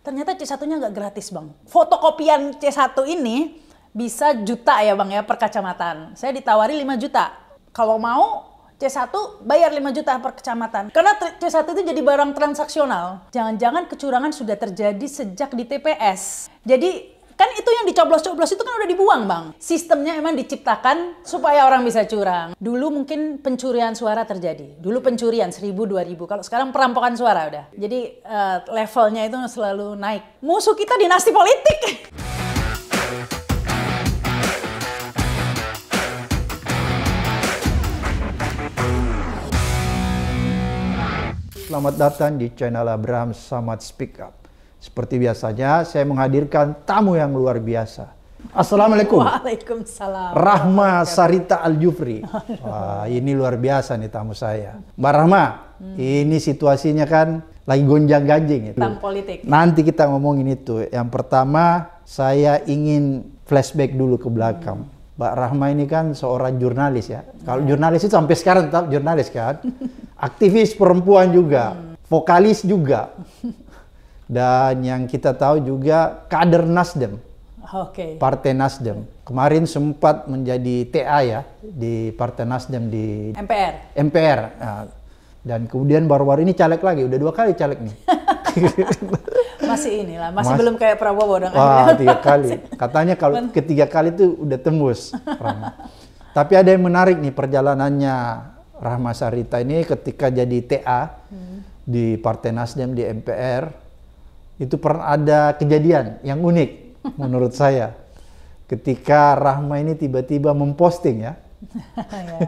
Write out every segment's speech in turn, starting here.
Ternyata C1-nya nggak gratis, Bang. Fotokopian C1 ini bisa juta ya, Bang ya, per kecamatan. Saya ditawari 5 juta. Kalau mau C1 bayar 5 juta per kecamatan. Karena C1 itu jadi barang transaksional. Jangan-jangan kecurangan sudah terjadi sejak di TPS. Jadi Kan itu yang dicoblos-coblos itu kan udah dibuang, Bang. Sistemnya emang diciptakan supaya orang bisa curang. Dulu mungkin pencurian suara terjadi. Dulu pencurian seribu dua ribu. Kalau sekarang perampokan suara udah. Jadi uh, levelnya itu selalu naik. Musuh kita dinasti politik. Selamat datang di channel Abraham Samad Speak Up. Seperti biasanya, saya menghadirkan tamu yang luar biasa. Assalamualaikum. Waalaikumsalam. Rahma Sarita Al Jufri. Wah, ini luar biasa nih tamu saya. Mbak Rahma, hmm. ini situasinya kan lagi gonjang ganjing Tentang politik. Nanti kita ngomongin itu. Yang pertama, saya ingin flashback dulu ke belakang. Hmm. Mbak Rahma ini kan seorang jurnalis ya. Kalau ya. jurnalis itu sampai sekarang tetap jurnalis kan. Aktivis perempuan juga, hmm. vokalis juga. Dan yang kita tahu juga kader Nasdem. Okay. Partai Nasdem. Kemarin sempat menjadi TA ya di Partai Nasdem di MPR. MPR. Ah, dan kemudian baru-baru ini caleg lagi, udah dua kali caleg nih. masih inilah, masih Mas, belum kayak Prabowo dong. Wah, tiga kali. Katanya kalau ketiga kali itu udah tembus. Tapi ada yang menarik nih perjalanannya Rahma Sarita ini ketika jadi TA hmm. di Partai Nasdem di MPR itu pernah ada kejadian yang unik menurut saya. Ketika Rahma ini tiba-tiba memposting ya, ya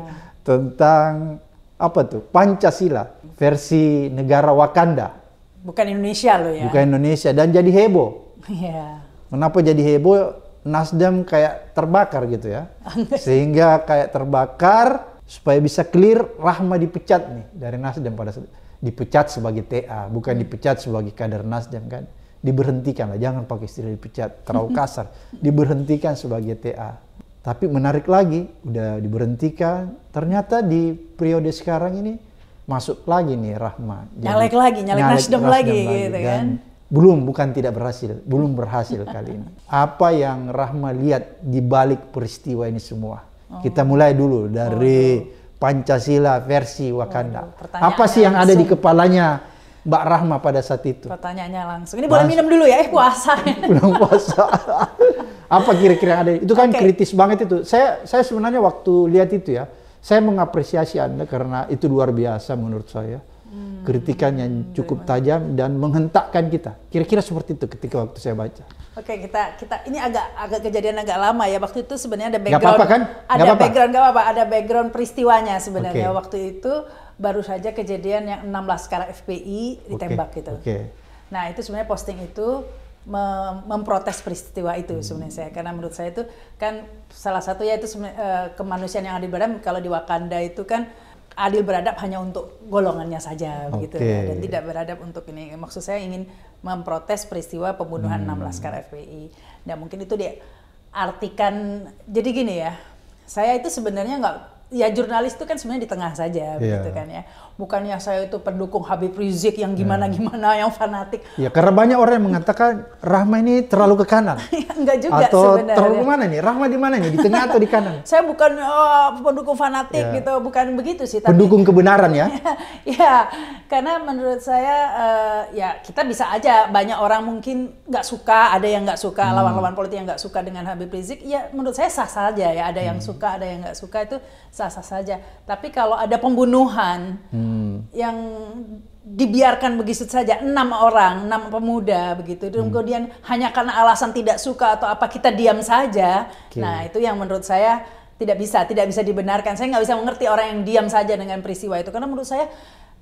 tentang apa tuh Pancasila versi negara Wakanda. Bukan Indonesia loh ya. Bukan Indonesia dan jadi heboh. Yeah. Kenapa jadi heboh? Nasdem kayak terbakar gitu ya. Sehingga kayak terbakar supaya bisa clear Rahma dipecat nih dari Nasdem pada saat itu dipecat sebagai TA, bukan hmm. dipecat sebagai kader Nasdem kan. Diberhentikan lah, jangan pakai istilah dipecat, terlalu kasar. Diberhentikan sebagai TA. Tapi menarik lagi, udah diberhentikan, ternyata di periode sekarang ini masuk lagi nih Rahma. Nyalek lagi, nyalek, nyalek Nasdem, Nasdem lagi, lagi gitu kan. Belum, bukan tidak berhasil, belum berhasil kali ini. Apa yang Rahma lihat di balik peristiwa ini semua? Oh. Kita mulai dulu dari oh Pancasila versi Wakanda. Waduh, Apa sih yang ada di kepalanya Mbak Rahma pada saat itu? Pertanyaannya langsung. Ini boleh minum dulu ya, eh puasa. Belum puasa. Apa kira-kira ada? Itu kan okay. kritis banget itu. Saya saya sebenarnya waktu lihat itu ya, saya mengapresiasi Anda karena itu luar biasa menurut saya. Hmm. Kritikan yang cukup tajam dan menghentakkan kita. Kira-kira seperti itu ketika waktu saya baca. Oke, kita kita ini agak agak kejadian agak lama ya. Waktu itu sebenarnya ada background gak apa -apa, kan? Gak ada apa -apa. background gak apa-apa, ada background peristiwanya sebenarnya. Okay. Waktu itu baru saja kejadian yang 16 laskar FPI ditembak okay. gitu. Okay. Nah, itu sebenarnya posting itu memprotes peristiwa itu hmm. sebenarnya saya karena menurut saya itu kan salah satu ya itu eh, kemanusiaan yang ada di badan kalau di Wakanda itu kan adil beradab hanya untuk golongannya saja gitu ya, dan tidak beradab untuk ini maksud saya ingin memprotes peristiwa pembunuhan hmm. 6 laskar FPI dan nah, mungkin itu dia artikan. jadi gini ya saya itu sebenarnya nggak ya jurnalis itu kan sebenarnya di tengah saja yeah. begitu kan ya bukannya saya itu pendukung Habib Rizik yang gimana-gimana, hmm. yang fanatik. Ya, karena banyak orang yang mengatakan Rahma ini terlalu ke kanan. Ya, enggak juga atau sebenarnya. terlalu ke mana nih? Rahma di mana nih? Di tengah atau di kanan? saya bukan oh, pendukung fanatik ya. gitu, bukan begitu sih. Tapi, pendukung kebenaran ya? ya, karena menurut saya uh, ya kita bisa aja banyak orang mungkin nggak suka, ada yang nggak suka, hmm. lawan-lawan politik yang nggak suka dengan Habib Rizik. Ya, menurut saya sah saja ya. Ada yang hmm. suka, ada yang nggak suka itu sah-sah saja. Tapi kalau ada pembunuhan, hmm hmm. yang dibiarkan begitu saja enam orang enam pemuda begitu dan hmm. kemudian hanya karena alasan tidak suka atau apa kita diam saja okay. nah itu yang menurut saya tidak bisa tidak bisa dibenarkan saya nggak bisa mengerti orang yang diam saja dengan peristiwa itu karena menurut saya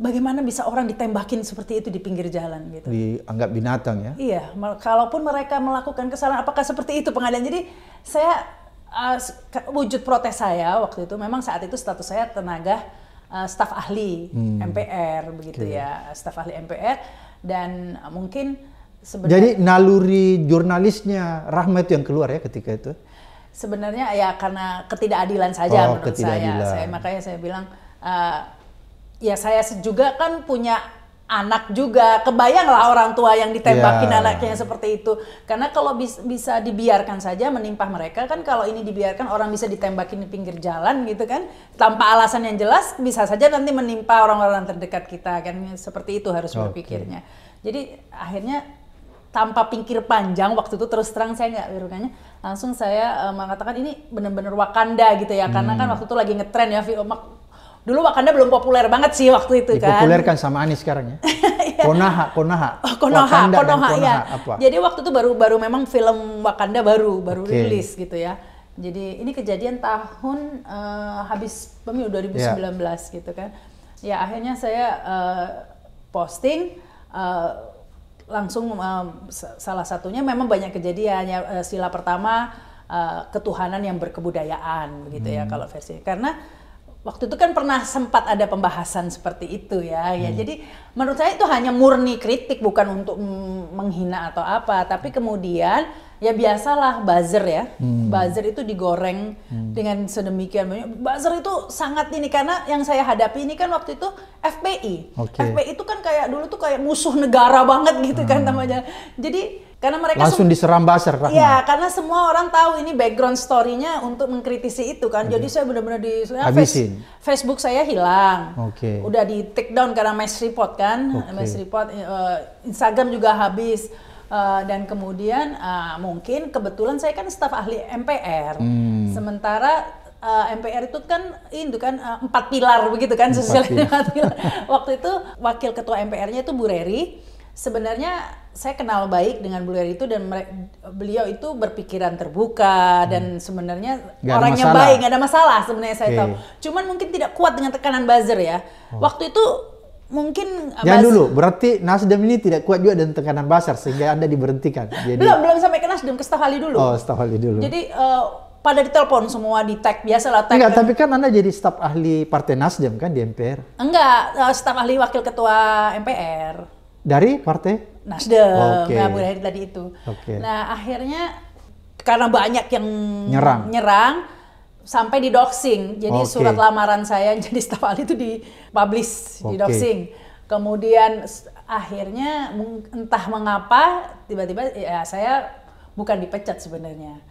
bagaimana bisa orang ditembakin seperti itu di pinggir jalan gitu dianggap binatang ya iya kalaupun mereka melakukan kesalahan apakah seperti itu pengadilan jadi saya uh, wujud protes saya waktu itu memang saat itu status saya tenaga uh, staf ahli hmm. MPR begitu okay. Iya. ya, staf ahli MPR dan mungkin sebenarnya Jadi naluri jurnalisnya Rahmat yang keluar ya ketika itu. Sebenarnya ya karena ketidakadilan saja oh, menurut ketidakadilan. saya. Saya makanya saya bilang uh, ya saya juga kan punya anak juga. Kebayang lah orang tua yang ditembakin yeah. anaknya seperti itu. Karena kalau bis, bisa dibiarkan saja menimpa mereka kan kalau ini dibiarkan orang bisa ditembakin di pinggir jalan gitu kan tanpa alasan yang jelas bisa saja nanti menimpa orang-orang terdekat kita kan seperti itu harus okay. berpikirnya. Jadi akhirnya tanpa pikir panjang waktu itu terus terang saya nggak rukannya langsung saya eh, mengatakan ini benar-benar Wakanda gitu ya hmm. karena kan hmm. waktu itu lagi ngetren ya Dulu Wakanda belum populer banget sih waktu itu kan. Dipopulerkan sama Anies sekarang ya. Iya. konoha Konoha. Oh, Konoha, Wakanda Konoha, Konoha ya. Apa? Jadi waktu itu baru-baru memang film Wakanda baru baru okay. rilis gitu ya. Jadi ini kejadian tahun uh, habis pemilu 2019 iya. yeah. gitu kan. Ya akhirnya saya uh, posting uh, langsung uh, salah satunya memang banyak kejadian ya sila pertama uh, ketuhanan yang berkebudayaan begitu ya hmm. ya kalau versi karena waktu itu kan pernah sempat ada pembahasan seperti itu ya ya hmm. jadi menurut saya itu hanya murni kritik bukan untuk menghina atau apa tapi kemudian ya biasalah buzzer ya hmm. buzzer itu digoreng hmm. dengan sedemikian banyak buzzer itu sangat ini karena yang saya hadapi ini kan waktu itu FPI okay. FPI itu kan kayak dulu tuh kayak musuh negara banget gitu kan hmm. kan namanya jadi karena mereka langsung diserang baser Rahma. ya karena semua orang tahu ini background story-nya untuk mengkritisi itu kan okay. jadi iya. saya benar-benar di Habisin. Face, Facebook saya hilang okay. udah di take down karena mass report kan okay. mass report uh, Instagram juga habis Uh, dan kemudian uh, mungkin kebetulan saya kan staf ahli MPR, hmm. sementara uh, MPR itu kan itu kan uh, empat pilar begitu kan sosial empat pilar. waktu itu wakil ketua MPR-nya itu Bu Reri sebenarnya saya kenal baik dengan beliau itu dan beliau itu berpikiran terbuka dan hmm. sebenarnya gak orangnya baik, nggak ada masalah sebenarnya saya okay. tahu. Cuman mungkin tidak kuat dengan tekanan buzzer ya. Oh. Waktu itu mungkin eh, Jangan dulu, berarti Nasdem ini tidak kuat juga dengan tekanan buzzer sehingga Anda diberhentikan. Jadi, belum, belum sampai ke Nasdem, ke ahli dulu. Oh, ahli dulu. Jadi uh, pada ditelepon semua di tag biasa lah tag. Enggak, kan. tapi kan Anda jadi staf ahli Partai Nasdem kan di MPR? Enggak, uh, staf ahli wakil ketua MPR. Dari partai? Nasdem, okay. mulai dari tadi itu. Okay. Nah akhirnya karena banyak yang nyerang, nyerang sampai di doxing. Jadi okay. surat lamaran saya jadi staf ahli itu di publish, okay. di doxing. Kemudian akhirnya entah mengapa tiba-tiba ya saya bukan dipecat sebenarnya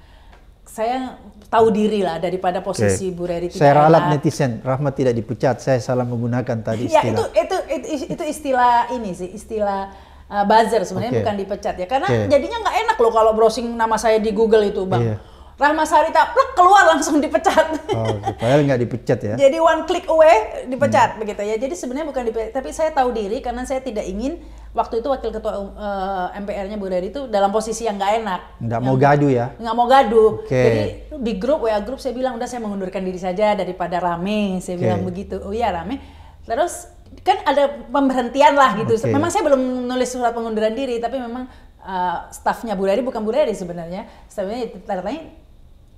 saya tahu diri lah daripada posisi okay. Bu Reri tidak Saya ralat enak. netizen, Rahmat tidak dipecat. Saya salah menggunakan tadi ya, istilah. Ya, itu, itu itu itu istilah ini sih, istilah uh, buzzer sebenarnya okay. bukan dipecat ya. Karena okay. jadinya nggak enak loh kalau browsing nama saya di Google itu, Bang. Yeah Rahma Sarita plek keluar langsung dipecat. Oh, padahal nggak dipecat ya. Jadi one click away dipecat hmm. begitu ya. Jadi sebenarnya bukan dipecat, tapi saya tahu diri karena saya tidak ingin waktu itu wakil ketua uh, eh, MPR-nya Bu Dari itu dalam posisi yang nggak enak. Nggak mau gaduh ya? Nggak mau gaduh. Okay. Jadi di grup WA grup saya bilang udah saya mengundurkan diri saja daripada rame. Saya okay. bilang begitu. Oh iya rame. Terus kan ada pemberhentian lah gitu. Okay. Memang saya belum nulis surat pengunduran diri tapi memang uh, eh, stafnya Bu Dari bukan Bu Dari sebenarnya. Sebenarnya tanya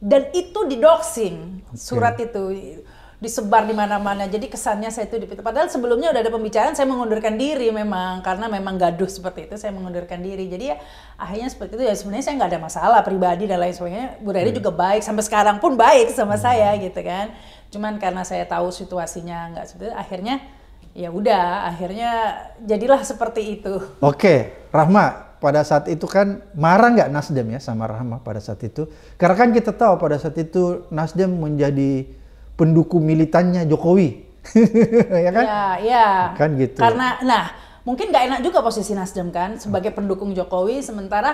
dan itu didoxing okay. surat itu disebar di mana-mana. Jadi kesannya saya itu dipita. Padahal sebelumnya udah ada pembicaraan, saya mengundurkan diri memang karena memang gaduh seperti itu, saya mengundurkan diri. Jadi ya akhirnya seperti itu ya sebenarnya saya nggak ada masalah pribadi dan lain sebagainya. Bu Reri iya. hmm. juga baik sampai sekarang pun baik sama hmm. saya gitu kan. Cuman karena saya tahu situasinya nggak seperti itu, akhirnya ya udah akhirnya jadilah seperti itu. Oke, Rahma, pada saat itu kan marah nggak Nasdem ya sama Rahma pada saat itu? Karena kan kita tahu pada saat itu Nasdem menjadi pendukung militannya Jokowi. ya kan? Ya, ya. Kan gitu. Karena nah, mungkin nggak enak juga posisi Nasdem kan sebagai pendukung Jokowi sementara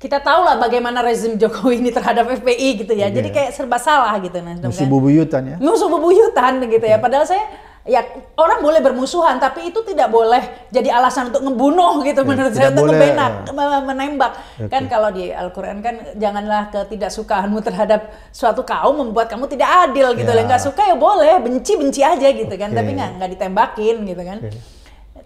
kita tahu lah bagaimana rezim Jokowi ini terhadap FPI gitu ya. Yeah. Jadi kayak serba salah gitu Nasdem Musuh kan. bubuyutan ya. Musuh bubuyutan gitu yeah. ya. Iya. Padahal saya ya orang boleh bermusuhan tapi itu tidak boleh jadi alasan untuk ngebunuh gitu ya, menurut saya untuk ngebenak ya. menembak okay. kan kalau di Al-Qur'an kan janganlah ketidaksukaanmu terhadap suatu kaum membuat kamu tidak adil gitu ya. nggak suka ya boleh benci benci aja gitu okay. kan tapi nggak nggak ditembakin gitu kan okay.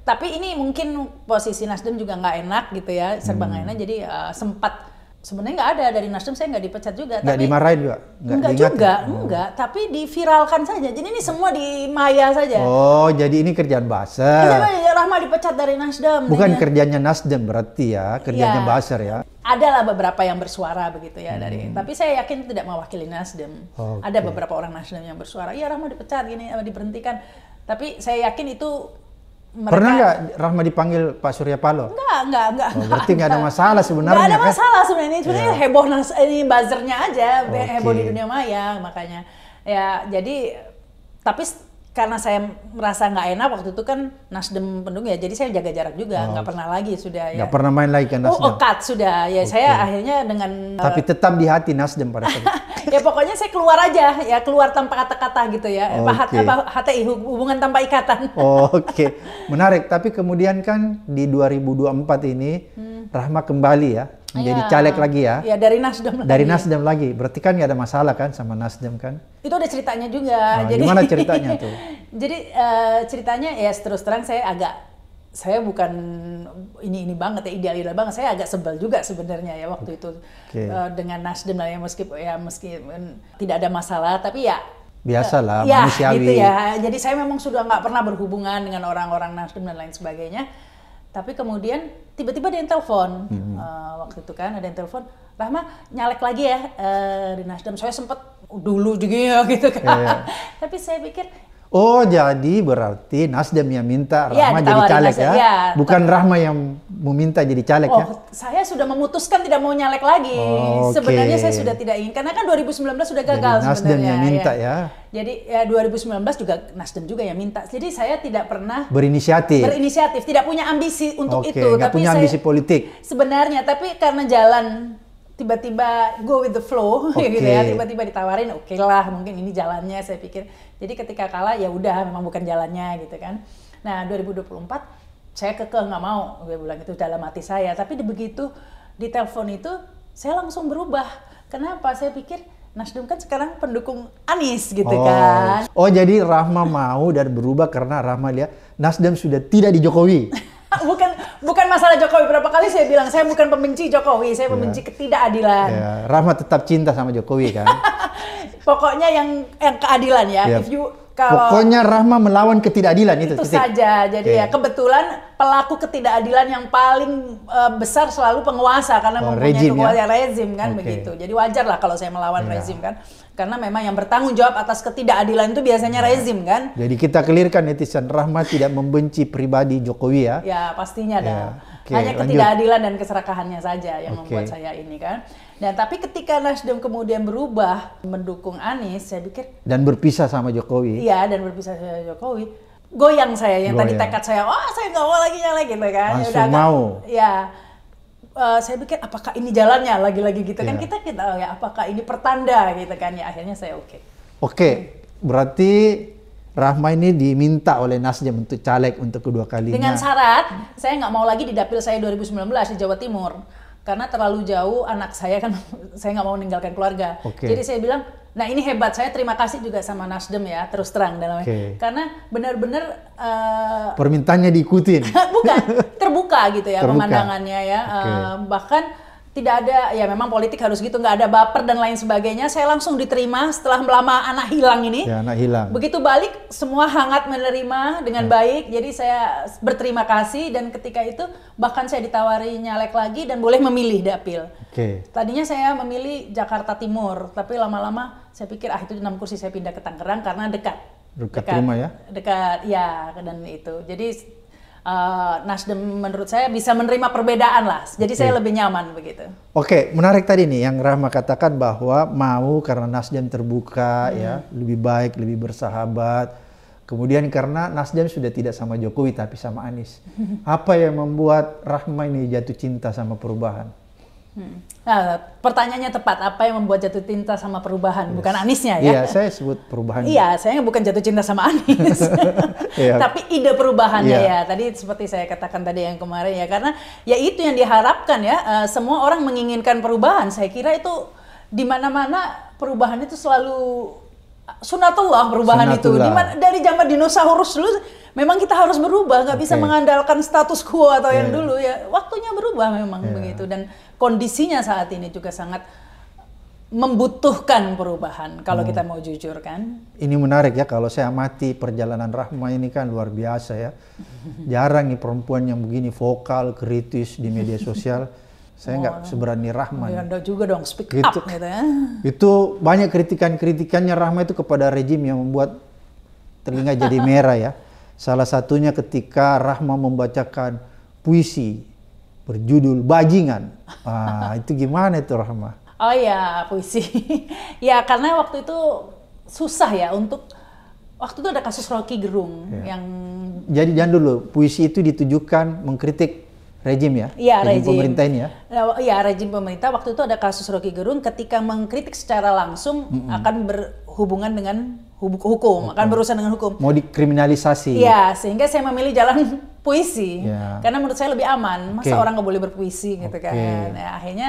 tapi ini mungkin posisi Nasdem juga nggak enak gitu ya serba hmm. nggak hmm. enak jadi uh, sempat sebenarnya nggak ada dari Nasdem saya nggak dipecat juga nggak tapi dimarahin juga nggak, nggak juga ya? Oh. tapi diviralkan saja jadi ini semua di maya saja oh jadi ini kerjaan basar Iya, iya Rahma dipecat dari Nasdem bukan kerjanya Nasdem berarti ya kerjanya ya, Basar ya adalah beberapa yang bersuara begitu ya hmm. dari tapi saya yakin tidak mewakili Nasdem okay. ada beberapa orang Nasdem yang bersuara iya Rahma dipecat gini diberhentikan tapi saya yakin itu mereka... Pernah nggak Rahma dipanggil Pak Surya Paloh? Enggak, enggak, enggak. Oh, berarti enggak ada masalah sebenarnya Enggak ada kan? masalah sebenarnya. Sebenarnya yeah. heboh ini buzzernya aja, okay. heboh di dunia maya makanya. Ya, jadi tapi karena saya merasa nggak enak waktu itu kan Nasdem pendung ya, jadi saya jaga jarak juga, oh. nggak oh. pernah lagi sudah. Ya. Nggak ya. pernah main lagi kan oh, Nasdem. Oh, oh cut sudah ya, okay. saya akhirnya dengan. Tapi eh, tetap di hati Nasdem pada saat itu. ya pokoknya saya keluar aja, ya keluar tanpa kata-kata gitu ya, okay. apa, hati hubungan tanpa ikatan. oh, Oke, okay. menarik. Tapi kemudian kan di 2024 ini hmm. Rahma kembali ya menjadi ya. caleg lagi ya. Iya dari Nasdem lagi. Dari Nasdem lagi. Berarti kan ya ada masalah kan sama Nasdem kan? Itu ada ceritanya juga. Nah, jadi gimana ceritanya tuh? jadi uh, ceritanya ya terus terang saya agak saya bukan ini ini banget ya ideal ideal banget. Saya agak sebel juga sebenarnya ya waktu itu okay. uh, eh, dengan Nasdem lah ya meskipun ya meskipun tidak ada masalah tapi ya biasalah uh, ya, gitu ya. Jadi saya memang sudah nggak pernah berhubungan dengan orang-orang Nasdem dan lain sebagainya tapi kemudian tiba-tiba ada yang telepon hmm. uh, waktu itu kan ada yang telepon, Rahma nyalek lagi ya uh, di Nasdem. Saya sempat dulu juga ya, gitu kan. Yeah, yeah. Tapi saya pikir Oh, jadi berarti Nasdem yang minta iya, Rahma ya, jadi caleg ya? ya? Bukan Rahma yang meminta jadi caleg oh, ya? saya sudah memutuskan tidak mau nyalek lagi. Oh, okay. Sebenarnya saya sudah tidak ingin karena kan 2019 sudah gagal jadi Nasdem sebenarnya. yang minta ya. ya. Jadi ya 2019 juga Nasdem juga yang minta. Jadi saya tidak pernah berinisiatif. Berinisiatif, tidak punya ambisi untuk okay, itu, tapi punya ambisi politik. Sebenarnya, tapi karena jalan tiba-tiba go with the flow okay. gitu ya tiba-tiba ditawarin oke okay lah mungkin ini jalannya saya pikir jadi ketika kalah ya udah memang bukan jalannya gitu kan nah 2024 saya kekeh nggak mau gue bilang itu dalam hati saya tapi begitu di telepon itu saya langsung berubah kenapa saya pikir Nasdem kan sekarang pendukung Anies gitu oh. kan. Oh jadi Rahma mau dan berubah karena Rahma lihat Nasdem sudah tidak di Jokowi. Bukan bukan masalah Jokowi. Berapa kali saya bilang saya bukan pembenci Jokowi, saya iya. pembenci yeah. ketidakadilan. Yeah. Rahmat tetap cinta sama Jokowi kan. Pokoknya yang yang keadilan ya. Yeah. If you kalau Pokoknya Rahma melawan ketidakadilan itu. Itu saja. Jadi yeah. ya kebetulan pelaku ketidakadilan yang paling uh, besar selalu penguasa karena oh, mempunyai rezim, ya? rezim kan okay. begitu. Jadi wajar lah kalau saya melawan yeah. rezim kan karena memang yang bertanggung jawab atas ketidakadilan itu biasanya nah, rezim kan. Jadi kita kelirkan netizen Rahma tidak membenci pribadi Jokowi ya. Ya pastinya ada. Ya. Okay, Hanya ketidakadilan dan keserakahannya saja yang okay. membuat saya ini kan. Nah tapi ketika Nasdem kemudian berubah mendukung Anies, saya pikir dan berpisah sama Jokowi. Iya dan berpisah sama Jokowi. Goyang saya yang goyang. tadi tekad saya, oh saya nggak mau lagi nyalek gitu kan. Langsung ya, udah, mau. Kan, uh, saya pikir apakah ini jalannya lagi-lagi gitu yeah. kan iya. kita kita oh ya apakah ini pertanda gitu kan ya akhirnya saya oke. Okay. Oke, okay. berarti Rahma ini diminta oleh Nasdem untuk caleg untuk kedua kalinya. Dengan syarat saya nggak mau lagi di dapil saya 2019 di Jawa Timur karena terlalu jauh anak saya kan saya nggak mau meninggalkan keluarga. Okay. Jadi saya bilang Nah ini hebat saya terima kasih juga sama Nasdem ya terus terang dalam okay. karena benar-benar uh, permintaannya diikutin bukan terbuka gitu ya terbuka. pemandangannya ya okay. uh, eh, bahkan tidak ada ya memang politik harus gitu nggak ada baper dan lain sebagainya saya langsung diterima setelah lama anak hilang ini ya, anak hilang begitu balik semua hangat menerima dengan ya. baik jadi saya berterima kasih dan ketika itu bahkan saya ditawari nyalek lagi dan boleh memilih dapil okay. tadinya saya memilih Jakarta Timur tapi lama-lama saya pikir ah itu enam kursi saya pindah ke Tangerang karena dekat dekat, dekat rumah ya dekat ya dan itu jadi uh, Nasdem menurut saya bisa menerima perbedaan lah. Jadi okay. saya lebih nyaman begitu. Oke, okay. menarik tadi nih yang Rahma katakan bahwa mau karena Nasdem terbuka hmm. ya, lebih baik, lebih bersahabat. Kemudian karena Nasdem sudah tidak sama Jokowi tapi sama Anies. Apa yang membuat Rahma ini jatuh cinta sama perubahan? Hmm. Nah, pertanyaannya tepat. Apa yang membuat jatuh cinta sama perubahan? Yes. Bukan aniesnya ya? Iya, saya sebut perubahan. Iya, saya bukan jatuh cinta sama anies yeah. Tapi ide perubahannya yeah. ya. Tadi seperti saya katakan tadi yang kemarin ya. Karena ya itu yang diharapkan ya. Eh, semua orang menginginkan perubahan. Saya kira itu di mana-mana perubahan itu selalu sunatullah perubahan sunatullah. itu. Dimana, dari zaman dinosaurus dulu memang kita harus berubah, nggak okay. bisa mengandalkan status quo atau yeah. yang iya. dulu ya. Waktunya berubah memang yeah. begitu dan kondisinya saat ini juga sangat membutuhkan perubahan kalau hmm. kita mau jujur kan. Ini menarik ya kalau saya amati perjalanan Rahma ini kan luar biasa ya. Jarang nih perempuan yang begini vokal, kritis di media sosial. Saya nggak oh, seberani Rahma. Ya, anda juga dong speak up gitu. gitu ya. Itu banyak kritikan-kritikannya Rahma itu kepada rejim yang membuat telinga jadi merah ya. Salah satunya ketika Rahma membacakan puisi berjudul Bajingan. Ah, itu gimana itu Rahma? Oh iya, puisi. ya karena waktu itu susah ya untuk waktu itu ada kasus Rocky Gerung ya. yang jadi jangan dulu puisi itu ditujukan mengkritik Rejim ya? ya rejim. rejim. Pemerintah ini ya? ya? Iya, rejim pemerintah. Waktu itu ada kasus Rocky Gerung ketika mengkritik secara langsung mm -hmm. akan berhubungan dengan hukum, hukum, akan berurusan dengan hukum. Mau dikriminalisasi. Iya, sehingga saya memilih jalan puisi. Ya. Karena menurut saya lebih aman. Masa okay. orang nggak boleh berpuisi gitu okay. kan. Nah, akhirnya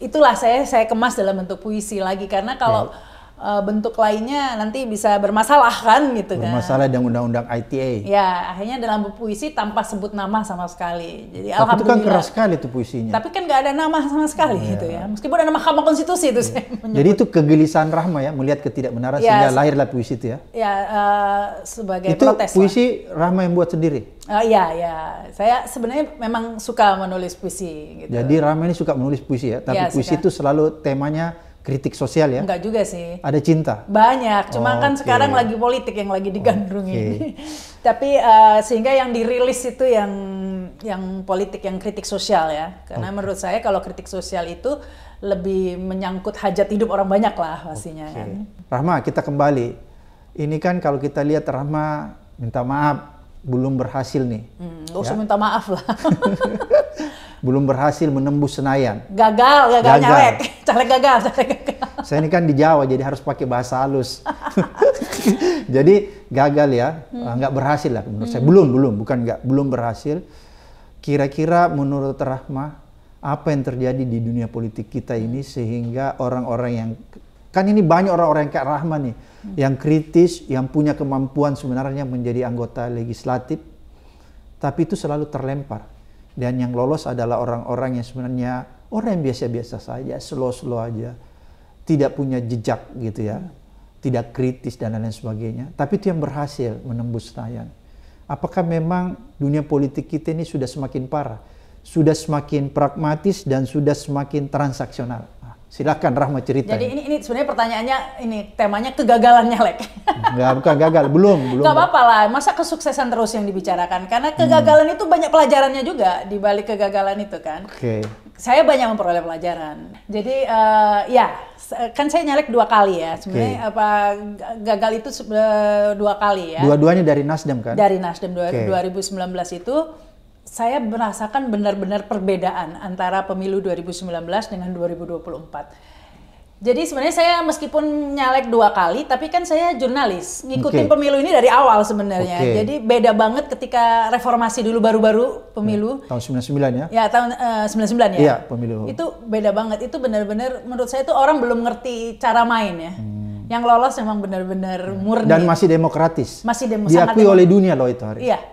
itulah saya saya kemas dalam bentuk puisi lagi karena kalau okay ya. Eh, bentuk lainnya nanti bisa bermasalah kan gitu kan. Bermasalah dengan undang-undang ITA. Ya, akhirnya dalam puisi tanpa sebut nama sama sekali. Jadi Tapi itu kan keras sekali itu puisinya. Tapi kan nggak ada nama sama sekali ya. gitu ya. Meskipun ada nama Mahkamah Konstitusi itu ya. saya iya. Jadi itu kegelisahan Rahma ya melihat ketidakbenaran ya, sehingga lahirlah puisi itu ya. Ya, uh, sebagai itu protes. Itu puisi lah. Rahma yang buat sendiri. Oh iya ya, saya sebenarnya memang suka menulis puisi gitu. Jadi Rahma ini suka menulis puisi ya, tapi ya, puisi suka. itu selalu temanya kritik sosial ya? Enggak juga sih. Ada cinta? Banyak, cuma oh, kan okay. sekarang lagi politik yang lagi digandrungi. Okay. Tapi uh, sehingga yang dirilis itu yang yang politik, yang kritik sosial ya. Karena okay. menurut saya kalau kritik sosial itu lebih menyangkut hajat hidup orang banyak lah pastinya okay. kan. Rahma, kita kembali. Ini kan kalau kita lihat Rahma minta maaf belum berhasil nih. Hmm, gak ya. usah minta maaf lah. belum berhasil menembus Senayan. Gagal, gagal, gagal. nyalek. Caleg gagal, caleg gagal. Saya ini kan di Jawa jadi harus pakai bahasa halus. jadi gagal ya, hmm. nggak berhasil lah menurut hmm. saya. Belum, belum, bukan nggak, belum berhasil. Kira-kira menurut Rahma, apa yang terjadi di dunia politik kita hmm. ini sehingga orang-orang yang kan ini banyak orang-orang yang kayak Rahma nih, hmm. yang kritis, yang punya kemampuan sebenarnya menjadi anggota legislatif, tapi itu selalu terlempar dan yang lolos adalah orang-orang yang sebenarnya orang yang biasa-biasa saja, slow-slow aja, tidak punya jejak gitu ya, tidak kritis dan lain-lain sebagainya. Tapi itu yang berhasil menembus tayang. Apakah memang dunia politik kita ini sudah semakin parah, sudah semakin pragmatis dan sudah semakin transaksional? Silakan Rahma cerita. Jadi ini ini sebenarnya pertanyaannya ini temanya kegagalan nyalek. Enggak, bukan gagal, belum, belum. Enggak apa-apa lah, masa kesuksesan terus yang dibicarakan karena hmm. kegagalan hmm. itu banyak pelajarannya juga di balik kegagalan itu kan. Oke. Okay. Saya banyak memperoleh pelajaran. Jadi uh, ya, kan saya nyalek dua kali ya. Sebenarnya okay. apa gagal itu eh, dua kali ya. Dua-duanya dari Nasdem kan? Dari Nasdem okay. 2019 itu saya merasakan benar-benar perbedaan antara pemilu 2019 dengan 2024. Jadi sebenarnya saya meskipun nyalek dua kali, tapi kan saya jurnalis, ngikutin okay. pemilu ini dari awal sebenarnya. Okay. Jadi beda banget ketika reformasi dulu baru-baru pemilu. Ya, tahun 99 ya? Ya tahun eh, uh, 99 ya. Iya pemilu. Itu beda banget. Itu benar-benar menurut saya itu orang belum ngerti cara main ya. Hmm yang lolos memang benar-benar murni dan masih demokratis. Masih dem diakui sangat oleh dunia loh itu hari. Iya.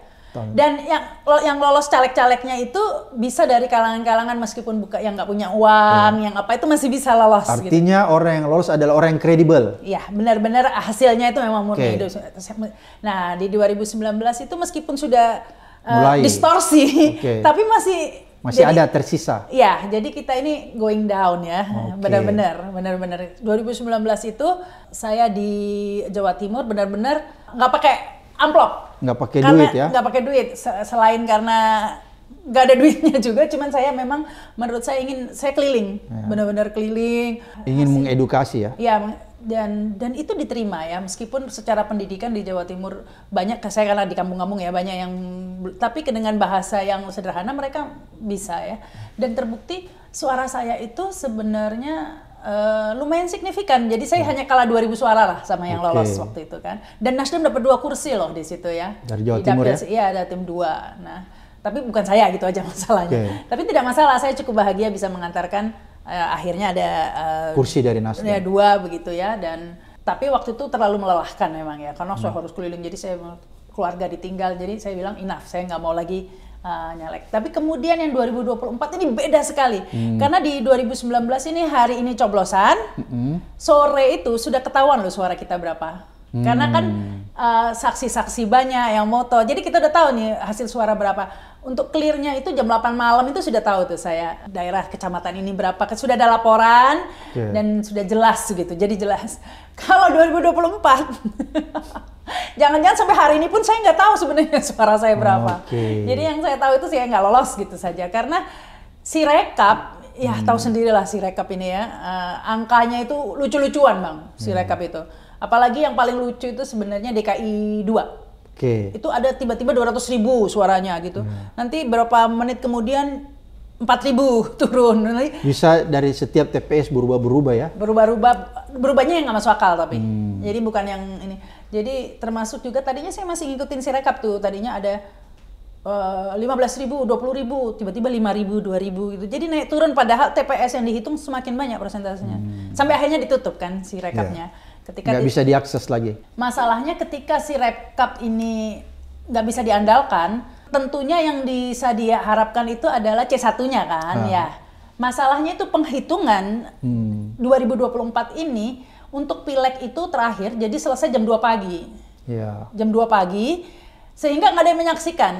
Dan yang yang lolos caleg-calegnya itu bisa dari kalangan-kalangan meskipun buka yang nggak punya uang, ya. yang apa itu masih bisa lolos. Gitu. Artinya gitu. orang yang lolos adalah orang yang kredibel. Iya, benar-benar hasilnya itu memang murni. Okay. Nah di 2019 itu meskipun sudah Uh, distorsi, okay. tapi masih masih jadi, ada tersisa. Ya, jadi kita ini going down ya. Okay. Benar-benar, benar-benar. 2019 itu saya di Jawa Timur benar-benar nggak pakai amplop. Nggak pakai duit ya? Nggak pakai duit. Selain karena nggak ada duitnya juga, cuman saya memang menurut saya ingin saya keliling, ya. benar-benar keliling. Ingin Hasil. mengedukasi ya? Iya, dan dan itu diterima ya meskipun secara pendidikan di Jawa Timur banyak saya karena di kampung-kampung ya banyak yang tapi dengan bahasa yang sederhana mereka bisa ya dan terbukti suara saya itu sebenarnya Uh, lumayan signifikan. Jadi saya hmm. hanya kalah 2000 suara lah sama yang okay. lolos waktu itu kan. Dan Nasdem dapat dua kursi loh di situ ya. Dari Jawa di Timur dapil, ya? Iya, ada tim dua. Nah, tapi bukan saya gitu aja masalahnya. Okay. Tapi tidak masalah, saya cukup bahagia bisa mengantarkan uh, akhirnya ada uh, kursi dari Nasdem. Ya, dua begitu ya dan tapi waktu itu terlalu melelahkan memang ya karena hmm. saya harus keliling jadi saya keluarga ditinggal jadi saya bilang enough saya nggak mau lagi uh, nyalek. Tapi kemudian yang 2024 ini beda sekali. Hmm. Karena di 2019 ini hari ini coblosan, hmm. sore itu sudah ketahuan loh suara kita berapa. Hmm. Karena kan hmm. Ah, saksi-saksi uh, saksi banyak yang moto. Jadi kita udah tahu nih hasil suara berapa untuk clearnya itu jam 8 malam itu sudah tahu tuh saya daerah kecamatan ini berapa kan sudah ada laporan yeah. dan sudah jelas gitu jadi jelas kalau 2024 jangan-jangan sampai hari ini pun saya nggak tahu sebenarnya suara saya berapa okay. jadi yang saya tahu itu saya nggak lolos gitu saja karena si rekap ya hmm. tahu sendirilah si rekap ini ya uh, angkanya itu lucu-lucuan bang si hmm. rekap itu apalagi yang paling lucu itu sebenarnya DKI 2 Oke. Okay. Itu ada tiba-tiba 200 ribu suaranya gitu. Hmm. Nanti berapa menit kemudian ribu turun. Bisa dari setiap TPS berubah-berubah ya? Berubah-ubah, berubahnya yang nggak masuk akal tapi. Hmm. Jadi bukan yang ini. Jadi termasuk juga tadinya saya masih ngikutin si rekap tuh. Tadinya ada eh, lima belas ribu, dua puluh ribu, tiba-tiba lima ribu, dua ribu gitu. Jadi naik turun padahal TPS yang dihitung semakin banyak persentasenya. Hmm. Sampai akhirnya ditutup kan si rekapnya. Yeah ketika nggak bisa diakses lagi. Masalahnya ketika si rekap ini nggak bisa diandalkan, tentunya yang bisa diharapkan itu adalah C1-nya kan ah. ya. Masalahnya itu penghitungan hmm. 2024 ini untuk pileg itu terakhir jadi selesai jam 2 pagi. Ya. Jam 2 pagi sehingga nggak ada yang menyaksikan.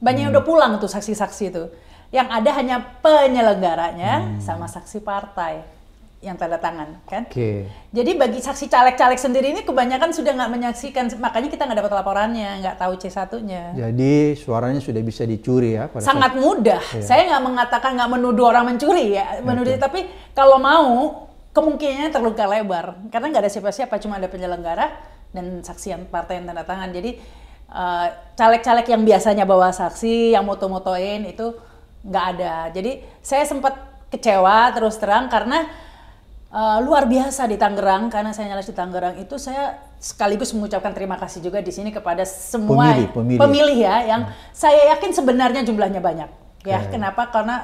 Banyak hmm. yang udah hmm. pulang tuh saksi-saksi itu. Yang ada hanya penyelenggaranya hmm. sama saksi partai yang tanda tangan kan. Okay. Jadi bagi saksi caleg-caleg sendiri ini kebanyakan sudah nggak menyaksikan, makanya kita nggak dapat laporannya, nggak tahu C 1 nya. Jadi suaranya sudah bisa dicuri ya. Pada Sangat saat... mudah. Yeah. Saya nggak mengatakan nggak menuduh orang mencuri ya, menuduh. Okay. Tapi kalau mau kemungkinannya terluka lebar, karena nggak ada siapa-siapa, cuma ada penyelenggara dan saksi yang partai yang tanda tangan. Jadi eh, caleg-caleg uh, yang biasanya bawa saksi, yang moto-motoin itu nggak ada. Jadi saya sempat kecewa terus terang karena uh, luar biasa di Tangerang karena saya nyalas di Tangerang itu saya sekaligus mengucapkan terima kasih juga di sini kepada semua pemilih, pemilih. pemilih ya yang hmm. saya yakin sebenarnya jumlahnya banyak ya hmm. kenapa karena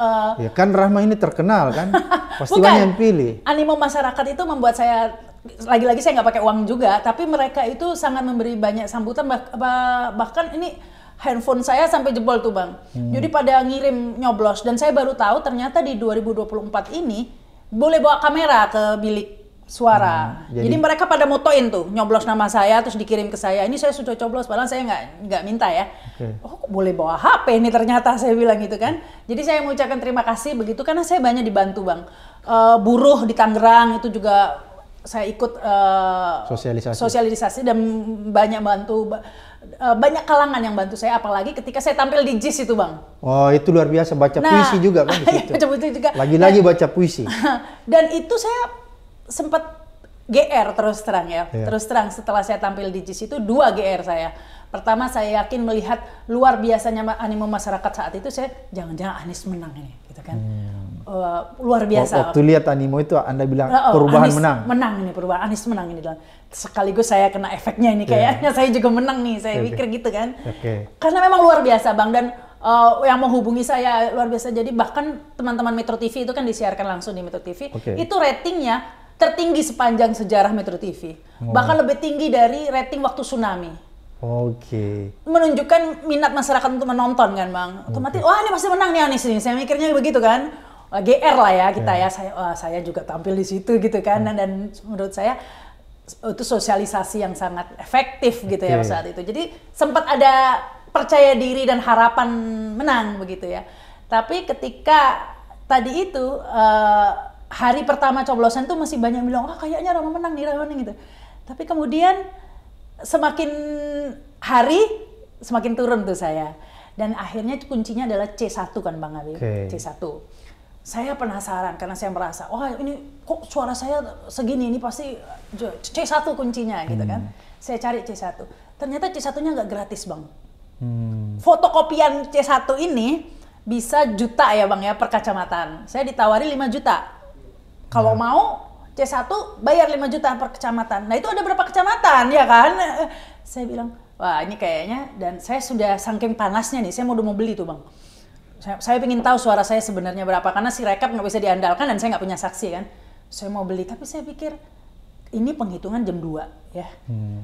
Uh, ya kan Rahma ini terkenal kan, pasti bukan. yang pilih. Animo masyarakat itu membuat saya lagi-lagi saya nggak pakai uang juga, tapi mereka itu sangat memberi banyak sambutan bah, bah, bahkan ini handphone saya sampai jebol tuh bang. Hmm. Jadi pada ngirim nyoblos dan saya baru tahu ternyata di 2024 ini boleh bawa kamera ke bilik suara. Hmm, jadi, jadi mereka pada motoin tuh, nyoblos nama saya terus dikirim ke saya. Ini saya sudah coblos, padahal saya nggak nggak minta ya. Okay. Oh boleh bawa HP ini ternyata saya bilang gitu kan. Jadi saya mengucapkan terima kasih begitu karena saya banyak dibantu bang. Uh, buruh di Tangerang itu juga saya ikut uh, sosialisasi. sosialisasi dan banyak bantu Eh, banyak kalangan yang bantu saya apalagi ketika saya tampil di JIS itu bang. Oh itu luar biasa baca nah, puisi juga kan di iya, situ. baca juga. Lagi-lagi baca puisi. Dan itu saya sempat GR terus terang ya, yeah. terus terang setelah saya tampil di JIS itu dua GR saya. Pertama saya yakin melihat luar biasanya animo masyarakat saat itu saya jangan-jangan Anies menang ini, gitu kan. Hmm. Uh, luar biasa. Waktu lihat animo itu Anda bilang oh, perubahan Anies menang. Menang ini perubahan Anies menang ini sekaligus saya kena efeknya ini iya. kayaknya yeah. saya juga menang nih saya pikir gitu kan okay. karena memang luar biasa bang dan uh, yang menghubungi saya luar biasa jadi bahkan teman-teman Metro TV itu kan disiarkan langsung di Metro TV okay. itu ratingnya tertinggi sepanjang sejarah Metro TV oh. bahkan lebih tinggi dari rating waktu tsunami Oke. Okay. Menunjukkan minat masyarakat untuk menonton kan bang. Otomatis, okay. wah ini pasti menang nih Anis ini. Saya mikirnya begitu kan. Eh, GR lah ya kita yeah. ya. Saya, wah, eh, saya juga tampil di situ gitu kan. Yeah. Dan, dan menurut saya itu sosialisasi yang sangat efektif gitu okay. ya saat itu. Jadi sempat ada percaya diri dan harapan menang begitu ya. Tapi ketika tadi itu uh, hari pertama coblosan tuh masih banyak bilang wah oh, kayaknya Rama menang nih Rama menang gitu. Tapi kemudian semakin hari semakin turun tuh saya. Dan akhirnya kuncinya adalah C1 kan Bang Abi. Okay. C1 saya penasaran karena saya merasa, wah oh, ini kok suara saya segini, ini pasti C1 kuncinya gitu kan. Hmm. Saya cari C1. Ternyata C1-nya nggak gratis, Bang. Hmm. Fotokopian C1 ini bisa juta ya, Bang ya, per kacamataan. Saya ditawari 5 juta. Kalau hmm. mau C1 bayar 5 juta per kecamatan. Nah, itu ada berapa kecamatan ya kan? Saya bilang, "Wah, ini kayaknya dan saya sudah saking panasnya nih, saya mau udah mau beli tuh, Bang." saya, saya ingin tahu suara saya sebenarnya berapa karena si rekap nggak bisa diandalkan dan saya nggak punya saksi kan saya mau beli tapi saya pikir ini penghitungan jam 2 ya jangan hmm.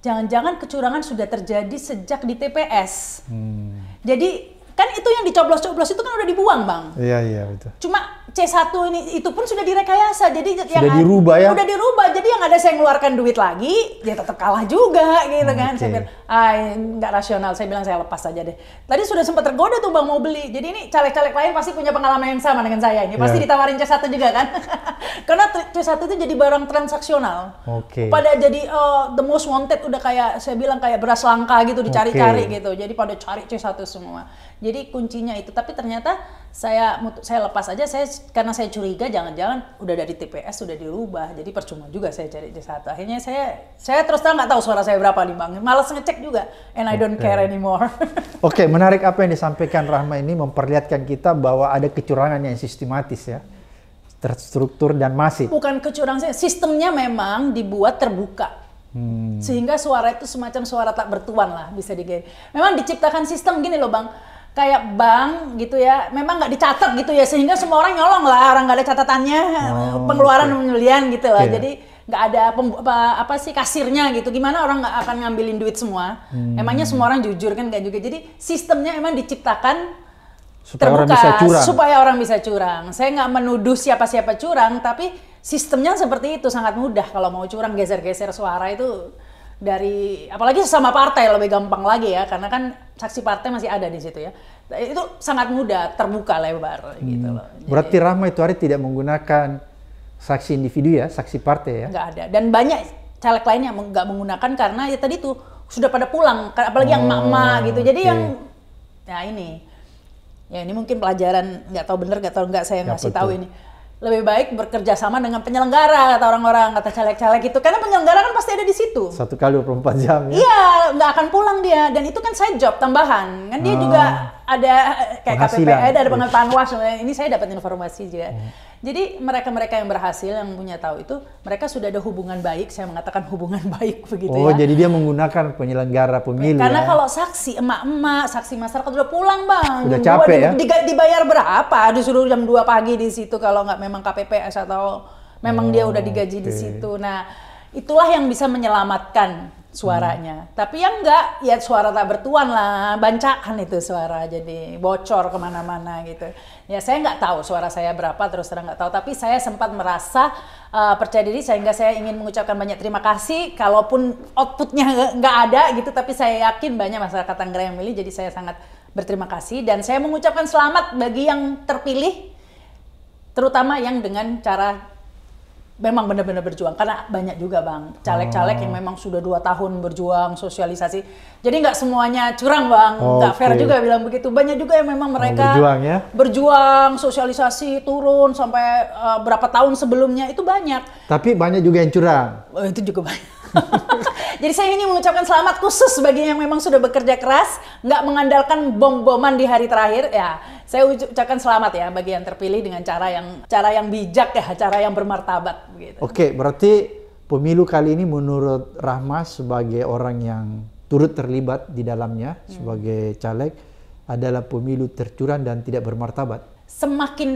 jangan-jangan kecurangan sudah terjadi sejak di TPS hmm. jadi kan itu yang dicoblos-coblos itu kan udah dibuang bang iya iya betul cuma C1 ini itu pun sudah direkayasa. Jadi sudah yang dirubah ya. Sudah dirubah. Jadi yang ada saya ngeluarkan duit lagi, ya tetap kalah juga gitu okay. kan. Saya bilang, ah nggak rasional. Saya bilang saya lepas saja deh. Tadi sudah sempat tergoda tuh Bang mau beli. Jadi ini caleg-caleg lain pasti punya pengalaman yang sama dengan saya ini. Pasti ya. ditawarin C1 juga kan. Karena C1 itu jadi barang transaksional. Oke. Okay. Pada jadi uh, the most wanted udah kayak saya bilang kayak beras langka gitu dicari-cari okay. gitu. Jadi pada cari C1 semua. Jadi kuncinya itu tapi ternyata saya saya lepas aja saya karena saya curiga jangan-jangan udah dari TPS sudah dirubah jadi percuma juga saya cari C1 akhirnya saya saya terus terang nggak tahu suara saya berapa nih bang malas ngecek juga and I don't care anymore oke okay, menarik apa yang disampaikan Rahma ini memperlihatkan kita bahwa ada kecurangan yang sistematis ya terstruktur dan masif bukan kecurangan sistemnya memang dibuat terbuka hmm. sehingga suara itu semacam suara tak bertuan lah bisa digain memang diciptakan sistem gini loh bang kayak bank gitu ya, memang nggak dicatat gitu ya sehingga semua orang nyolong lah, orang nggak ada catatannya oh, pengeluaran okay. Gitu. pembelian gitu lah. yeah. Jadi nggak ada apa, apa sih kasirnya gitu. Gimana orang nggak akan ngambilin duit semua? Hmm. Emangnya semua orang jujur kan nggak juga. Jadi sistemnya emang diciptakan supaya terbuka, orang bisa curang. supaya orang bisa curang. Saya nggak menuduh siapa-siapa curang, tapi sistemnya seperti itu sangat mudah kalau mau curang geser-geser suara itu dari apalagi sesama partai lebih gampang lagi ya karena kan saksi partai masih ada di situ ya itu sangat mudah terbuka lebar hmm. gitu loh Jadi, berarti Rahma itu hari tidak menggunakan saksi individu ya saksi partai ya nggak ada dan banyak caleg lainnya nggak menggunakan karena ya tadi tuh sudah pada pulang apalagi oh, yang mama gitu jadi okay. yang ya ini ya ini mungkin pelajaran nggak tahu bener nggak tahu nggak saya ngasih tahu ini lebih baik bekerja sama dengan penyelenggara kata orang-orang kata caleg-caleg itu karena penyelenggara kan pasti ada di situ satu kali 24 jam ya iya nggak akan pulang dia dan itu kan side job tambahan kan dia oh. juga ada eh, kayak KPPN ada pengetahuan was ini saya dapat informasi juga hmm. Jadi mereka-mereka yang berhasil yang punya tahu itu mereka sudah ada hubungan baik. Saya mengatakan hubungan baik begitu oh, ya. Oh, jadi dia menggunakan penyelenggara pemilu. Karena ya. kalau saksi emak-emak, saksi masyarakat sudah pulang bang. Sudah capek Gua, ya. dibayar berapa? Disuruh jam 2 pagi di situ kalau nggak memang KPPS atau memang oh, dia udah oh, digaji okay. di situ. Nah, itulah yang bisa menyelamatkan suaranya. Hmm. Tapi yang enggak, ya suara tak bertuan lah, bancakan itu suara, jadi bocor kemana-mana gitu. Ya saya enggak tahu suara saya berapa, terus terang enggak tahu. Tapi saya sempat merasa uh, percaya diri sehingga saya ingin mengucapkan banyak terima kasih. Kalaupun outputnya enggak ada gitu, tapi saya yakin banyak masyarakat Tangerang yang milih, jadi saya sangat berterima kasih. Dan saya mengucapkan selamat bagi yang terpilih, terutama yang dengan cara memang benar-benar berjuang karena banyak juga bang caleg-caleg yang oh. memang sudah dua tahun berjuang sosialisasi jadi nggak semuanya curang bang nggak okay. fair juga bilang begitu banyak juga yang memang mereka berjuang, ya? berjuang sosialisasi turun sampai uh, berapa tahun sebelumnya itu banyak tapi banyak juga yang curang oh, itu juga banyak Jadi saya ini mengucapkan selamat khusus bagi yang memang sudah bekerja keras, nggak mengandalkan bom-boman di hari terakhir ya. Saya ucapkan selamat ya bagi yang terpilih dengan cara yang cara yang bijak ya, cara yang bermartabat Gitu. Oke, berarti pemilu kali ini menurut Rahma sebagai orang yang turut terlibat di dalamnya hmm. sebagai caleg adalah pemilu tercuran dan tidak bermartabat. Semakin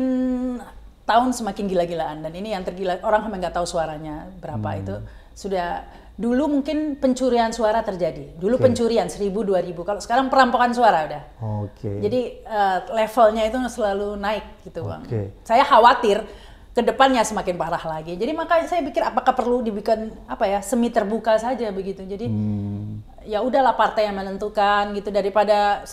tahun semakin gila-gilaan dan ini yang tergila orang memang nggak tahu suaranya berapa hmm. itu sudah dulu mungkin pencurian suara terjadi. Dulu okay. pencurian dua ribu. Kalau sekarang perampokan suara udah. Oke. Okay. Jadi uh, levelnya itu selalu naik gitu, Bang. Okay. Saya khawatir kedepannya semakin parah lagi. Jadi makanya saya pikir apakah perlu dibikin apa ya, semi terbuka saja begitu. Jadi hmm. ya udahlah partai yang menentukan gitu daripada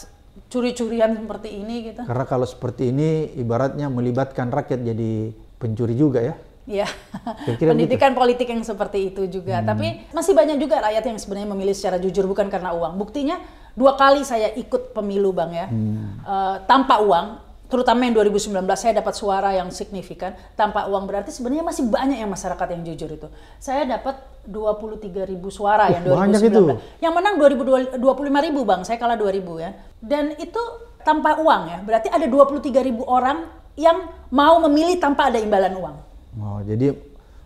curi-curian seperti ini gitu. Karena kalau seperti ini ibaratnya melibatkan rakyat jadi pencuri juga ya. Ya, Kira-kira gitu. pendidikan gitu. politik yang seperti itu juga. Hmm. Tapi masih banyak juga rakyat yang sebenarnya memilih secara jujur bukan karena uang. Buktinya dua kali saya ikut pemilu bang ya, hmm. uh, tanpa uang, terutama yang 2019 saya dapat suara yang signifikan tanpa uang berarti sebenarnya masih banyak yang masyarakat yang jujur itu. Saya dapat 23 ribu suara uh, yang 2019. itu. Yang menang dua ribu bang, saya kalah ribu ya. Dan itu tanpa uang ya, berarti ada 23 ribu orang yang mau memilih tanpa ada imbalan uang. Oh, jadi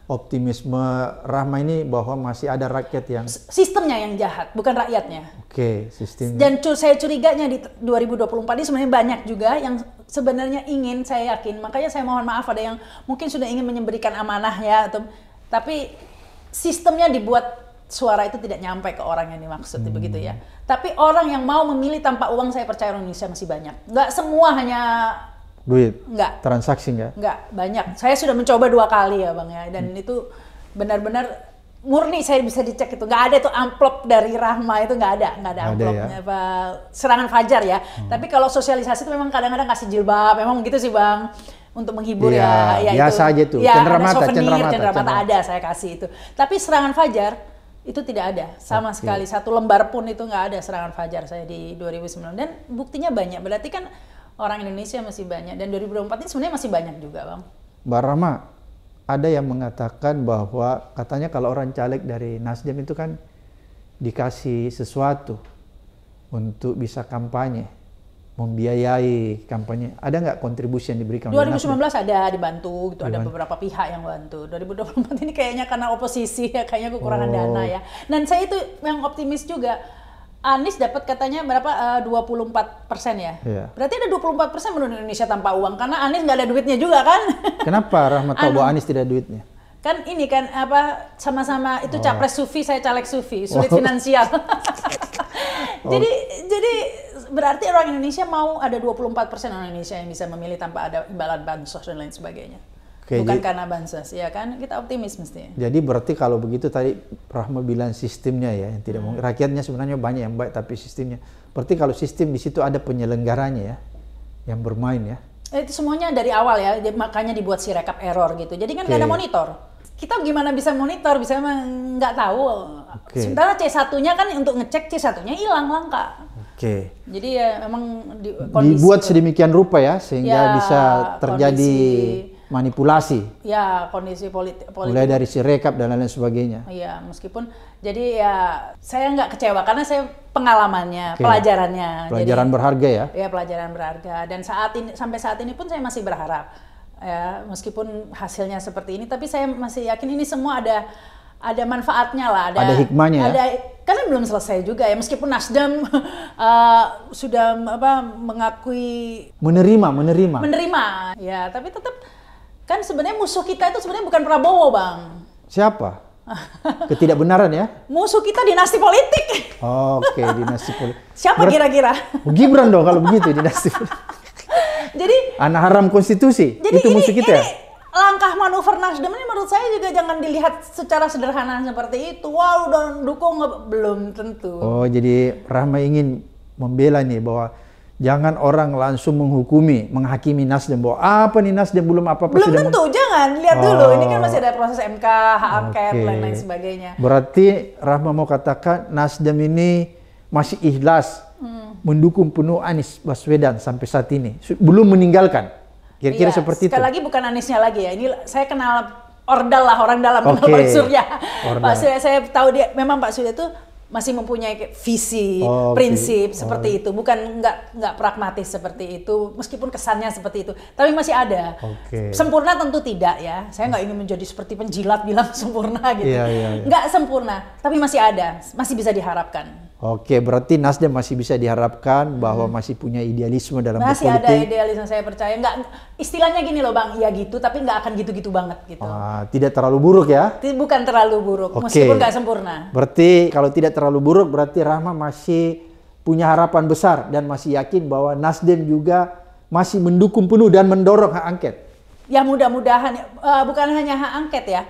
optimisme Rahma ini bahwa masih ada rakyat yang sistemnya yang jahat, bukan rakyatnya. Oke, okay, sistem. Dan cu saya curiganya di 2024 ini sebenarnya banyak juga yang sebenarnya ingin saya yakin. Makanya saya mohon maaf ada yang mungkin sudah ingin memberikan amanah ya atau tapi sistemnya dibuat suara itu tidak nyampe ke orang yang dimaksud hmm. begitu ya. Tapi orang yang mau memilih tanpa uang saya percaya Indonesia masih banyak. Gak semua hanya duit? Enggak. Transaksi enggak? Enggak, banyak. Saya sudah mencoba dua kali ya Bang ya, dan hmm. itu benar-benar murni saya bisa dicek itu nggak ada tuh amplop dari Rahma itu nggak ada nggak ada amplopnya ya. serangan fajar ya hmm. tapi kalau sosialisasi itu memang kadang-kadang kasih jilbab memang gitu sih bang untuk menghibur ya, ya, ya biasa itu. aja tuh ya, cendera mata souvenir, cendera mata cendera mata ada saya kasih itu tapi serangan fajar itu tidak ada sama okay. sekali satu lembar pun itu nggak ada serangan fajar saya di 2009 dan buktinya banyak berarti kan orang Indonesia masih banyak dan 2024 ini sebenarnya masih banyak juga bang. Mbak Rama, ada yang mengatakan bahwa katanya kalau orang caleg dari Nasdem itu kan dikasih sesuatu untuk bisa kampanye, membiayai kampanye. Ada nggak kontribusi yang diberikan? 2019 ada dibantu, gitu. ada beberapa pihak yang bantu. 2024 ini kayaknya karena oposisi ya, kayaknya kekurangan oh. dana ya. Dan saya itu yang optimis juga Anies dapat katanya berapa eh, dua puluh empat persen ya? Iya. Berarti ada dua puluh empat persen menurut Indonesia tanpa uang karena Anies nggak ada duitnya juga kan? Kenapa Rahmat bahwa anu. Anies tidak duitnya? Kan ini kan apa sama-sama itu oh. capres sufi saya caleg sufi sulit oh. finansial. oh. Jadi jadi berarti orang Indonesia mau ada 24 persen orang Indonesia yang bisa memilih tanpa ada imbalan bansos dan lain sebagainya. Oke, bukan jadi, karena bansos, ya kan? Kita optimis mestinya. Jadi berarti kalau begitu tadi Rahma bilang sistemnya ya, yang tidak hmm. mungkin. Rakyatnya sebenarnya banyak yang baik, tapi sistemnya. Berarti kalau sistem di situ ada penyelenggaranya ya, yang bermain ya. Eh, itu semuanya dari awal ya, makanya dibuat si rekap error gitu. Jadi kan nggak ada monitor. Kita gimana bisa monitor, bisa emang nggak tahu. Okay. Sementara C1-nya kan untuk ngecek C1-nya hilang langka. Oke. Jadi ya memang di, dibuat sedemikian rupa ya, sehingga ya, bisa terjadi... Kondisi manipulasi. Ya, kondisi politik. Politi Mulai dari si rekap dan lain-lain sebagainya. Iya, meskipun jadi ya saya nggak kecewa karena saya pengalamannya, Oke. pelajarannya. Pelajaran jadi, berharga ya? Iya, pelajaran berharga. Dan saat ini sampai saat ini pun saya masih berharap ya meskipun hasilnya seperti ini, tapi saya masih yakin ini semua ada ada manfaatnya lah, ada, ada hikmahnya. Ya? Ada ya? karena belum selesai juga ya meskipun Nasdem uh, sudah apa mengakui menerima menerima menerima ya tapi tetap Kan sebenarnya musuh kita itu sebenarnya bukan Prabowo, Bang. Siapa? Ketidakbenaran ya? Musuh kita dinasti politik. Oh, Oke, okay. dinasti politik. Siapa kira-kira? Gibran dong kalau begitu dinasti politik. Jadi anak haram konstitusi. Jadi itu ini, musuh kita. Ini, ya? langkah manuver Nasdem ini menurut saya juga jangan dilihat secara sederhana seperti itu. Wow, dan dukung belum tentu. Oh, jadi Rahma ingin membela nih bahwa Jangan orang langsung menghukumi, menghakimi Nasdem bahwa apa nih Nasdem belum apa-apa belum tentu, jangan lihat oh. dulu. Ini kan masih ada proses MK, HAMKR okay. dan lain sebagainya. Berarti Rahma mau katakan Nasdem ini masih ikhlas hmm. mendukung penuh Anies Baswedan sampai saat ini. Belum meninggalkan. Kira-kira iya, seperti sekali itu. Sekali lagi bukan Aniesnya lagi ya. Ini saya kenal ordal lah orang dalam okay. kenal Pak Surya. Pak Surya saya tahu dia memang Pak Surya itu masih mempunyai visi, oh, prinsip oh. seperti oh. itu, bukan nggak nggak pragmatis seperti itu, meskipun kesannya seperti itu, tapi masih ada. Okay. Sempurna tentu tidak ya, saya nggak ingin menjadi seperti penjilat bilang sempurna gitu, yeah, yeah, yeah. nggak sempurna, tapi masih ada, masih bisa diharapkan. Oke, berarti Nasdem masih bisa diharapkan bahwa hmm. masih punya idealisme dalam masih berpolitik. Masih ada idealisme, saya percaya. Enggak, istilahnya gini loh Bang, Iya gitu, tapi nggak akan gitu-gitu banget gitu. Ah, tidak terlalu buruk ya? Bukan terlalu buruk, Oke. meskipun nggak sempurna. Berarti kalau tidak terlalu buruk, berarti Rahma masih punya harapan besar dan masih yakin bahwa Nasdem juga masih mendukung penuh dan mendorong hak angket. Ya mudah-mudahan, uh, bukan hanya hak angket ya,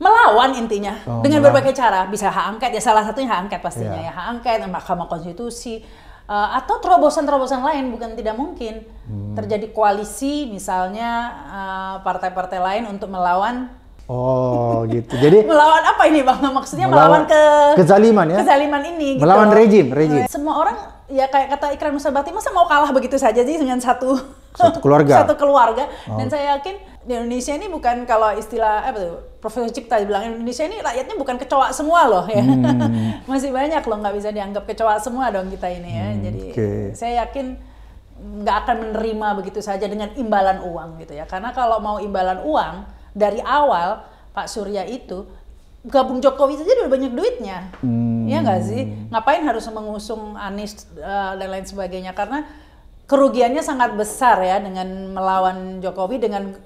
melawan intinya oh, dengan melawan. berbagai cara bisa hak angket ya salah satunya hak angket pastinya yeah. ya hak angket mahkamah konstitusi uh, atau terobosan-terobosan lain bukan tidak mungkin hmm. terjadi koalisi misalnya eh, partai-partai uh, lain untuk melawan oh gitu jadi melawan apa ini bang maksudnya melawan, melawan ke kezaliman ya kezaliman ini gitu. melawan eh, rejim rejim semua orang ya kayak kata Ikran Nusabatin masa mau kalah begitu saja sih dengan satu satu keluarga satu keluarga oh. dan saya yakin di Indonesia ini bukan kalau istilah apa tuh Profesor Cipta bilang Indonesia ini rakyatnya bukan kecoa semua loh ya hmm. masih banyak loh nggak bisa dianggap kecoa semua dong kita ini ya hmm, jadi okay. saya yakin nggak akan menerima begitu saja dengan imbalan uang gitu ya karena kalau mau imbalan uang dari awal Pak Surya itu gabung Jokowi saja udah banyak duitnya hmm. ya nggak sih ngapain harus mengusung Anies uh, dan lain sebagainya karena kerugiannya sangat besar ya dengan melawan Jokowi dengan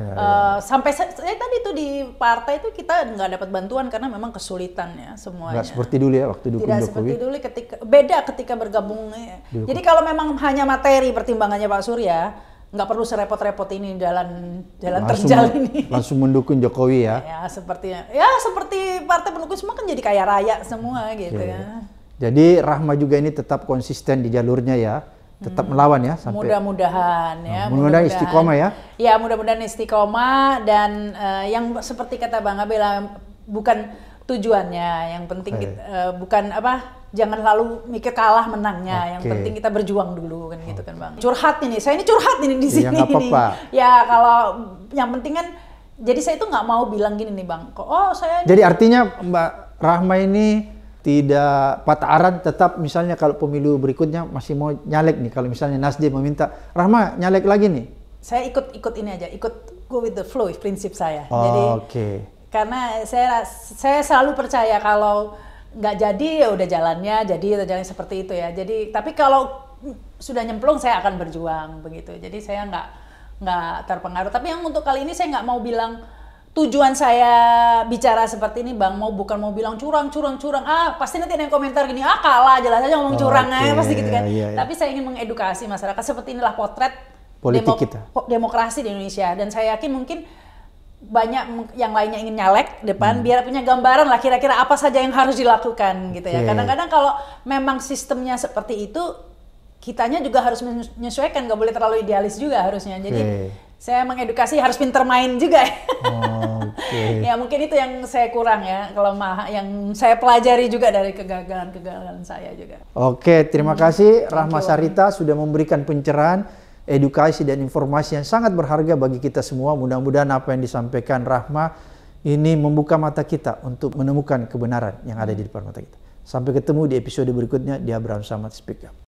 Ya, ya. Eh, Sampai saya, eh, tadi tuh di partai itu kita nggak dapat bantuan karena memang kesulitan ya semuanya. Nggak seperti dulu ya waktu dukung Tidak Jokowi. seperti dulu ketika beda ketika bergabung. Ya. Jadi kalau memang hanya materi pertimbangannya Pak Surya, nggak perlu serepot-repot ini jalan jalan langsung, terjal ini. Langsung mendukung Jokowi ya. Ya seperti ya seperti partai pendukung semua kan jadi kaya raya semua gitu ya. ya. Jadi Rahma juga ini tetap konsisten di jalurnya ya tetap melawan ya sampai mudah-mudahan oh, ya mudah-mudahan, istiqomah ya ya mudah-mudahan istiqomah dan uh, yang seperti kata bang Abel bukan tujuannya yang penting Baik. kita, uh, bukan apa jangan lalu mikir kalah menangnya okay. yang penting kita berjuang dulu kan gitu kan bang curhat ini saya ini curhat ini di iya, sini ya, ini ya kalau yang penting kan jadi saya itu nggak mau bilang gini nih bang kok oh saya jadi artinya mbak Rahma ini tidak patah aran tetap misalnya kalau pemilu berikutnya masih mau nyalek nih kalau misalnya Nasdem meminta Rahma nyalek lagi nih saya ikut ikut ini aja ikut go with the flow prinsip saya oh, jadi okay. karena saya saya selalu percaya kalau nggak jadi ya udah jalannya jadi udah jalannya seperti itu ya jadi tapi kalau sudah nyemplung saya akan berjuang begitu jadi saya nggak nggak terpengaruh tapi yang untuk kali ini saya nggak mau bilang tujuan saya bicara seperti ini bang mau bukan mau bilang curang curang curang ah pasti nanti ada yang komentar gini ah kalah jelas aja ngomong curang oh, okay. pasti gitu kan yeah, yeah. tapi saya ingin mengedukasi masyarakat seperti inilah potret politik demok kita demokrasi di Indonesia dan saya yakin mungkin banyak yang lainnya ingin nyalek depan hmm. biar punya gambaran lah kira-kira apa saja yang harus dilakukan gitu ya kadang-kadang kalau memang sistemnya seperti itu kitanya juga harus menyesuaikan nggak boleh terlalu idealis juga harusnya jadi okay saya mengedukasi harus pinter main juga ya. Oh, okay. ya mungkin itu yang saya kurang ya kalau mah yang saya pelajari juga dari kegagalan-kegagalan saya juga. Oke, okay, terima hmm. kasih Rahma Sarita sudah memberikan pencerahan, edukasi dan informasi yang sangat berharga bagi kita semua. Mudah-mudahan apa yang disampaikan Rahma ini membuka mata kita untuk menemukan kebenaran yang ada di depan mata kita. Sampai ketemu di episode berikutnya di Abraham Samad Speak Up.